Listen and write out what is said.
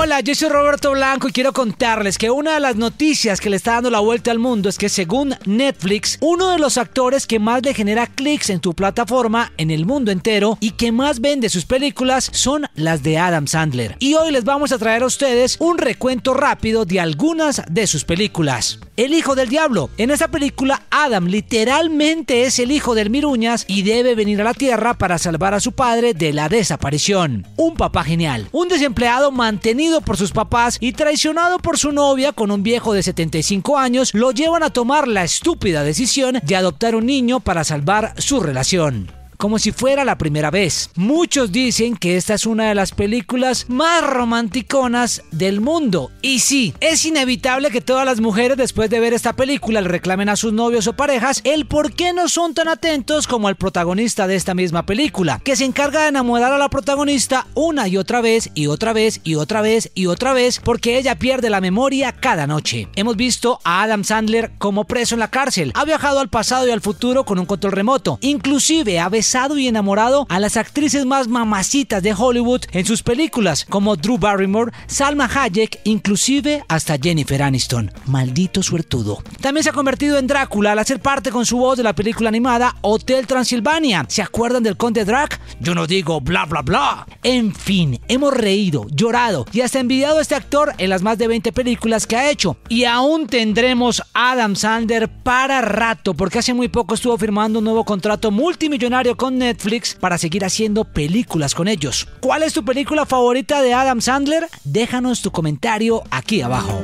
Hola, yo soy Roberto Blanco y quiero contarles que una de las noticias que le está dando la vuelta al mundo es que según Netflix, uno de los actores que más le genera clics en tu plataforma en el mundo entero y que más vende sus películas son las de Adam Sandler. Y hoy les vamos a traer a ustedes un recuento rápido de algunas de sus películas. El hijo del diablo. En esta película, Adam literalmente es el hijo del Miruñas y debe venir a la tierra para salvar a su padre de la desaparición. Un papá genial. Un desempleado mantenido por sus papás y traicionado por su novia con un viejo de 75 años, lo llevan a tomar la estúpida decisión de adoptar un niño para salvar su relación como si fuera la primera vez. Muchos dicen que esta es una de las películas más romanticonas del mundo. Y sí, es inevitable que todas las mujeres después de ver esta película le reclamen a sus novios o parejas el por qué no son tan atentos como el protagonista de esta misma película, que se encarga de enamorar a la protagonista una y otra vez y otra vez y otra vez y otra vez porque ella pierde la memoria cada noche. Hemos visto a Adam Sandler como preso en la cárcel, ha viajado al pasado y al futuro con un control remoto, inclusive a veces y enamorado a las actrices más mamacitas de Hollywood en sus películas, como Drew Barrymore, Salma Hayek, inclusive hasta Jennifer Aniston. Maldito suertudo. También se ha convertido en Drácula al hacer parte con su voz de la película animada Hotel Transilvania. ¿Se acuerdan del conde Drac? Yo no digo bla bla bla. En fin, hemos reído, llorado y hasta envidiado a este actor en las más de 20 películas que ha hecho. Y aún tendremos Adam Sandler para rato, porque hace muy poco estuvo firmando un nuevo contrato multimillonario con Netflix para seguir haciendo películas con ellos. ¿Cuál es tu película favorita de Adam Sandler? Déjanos tu comentario aquí abajo.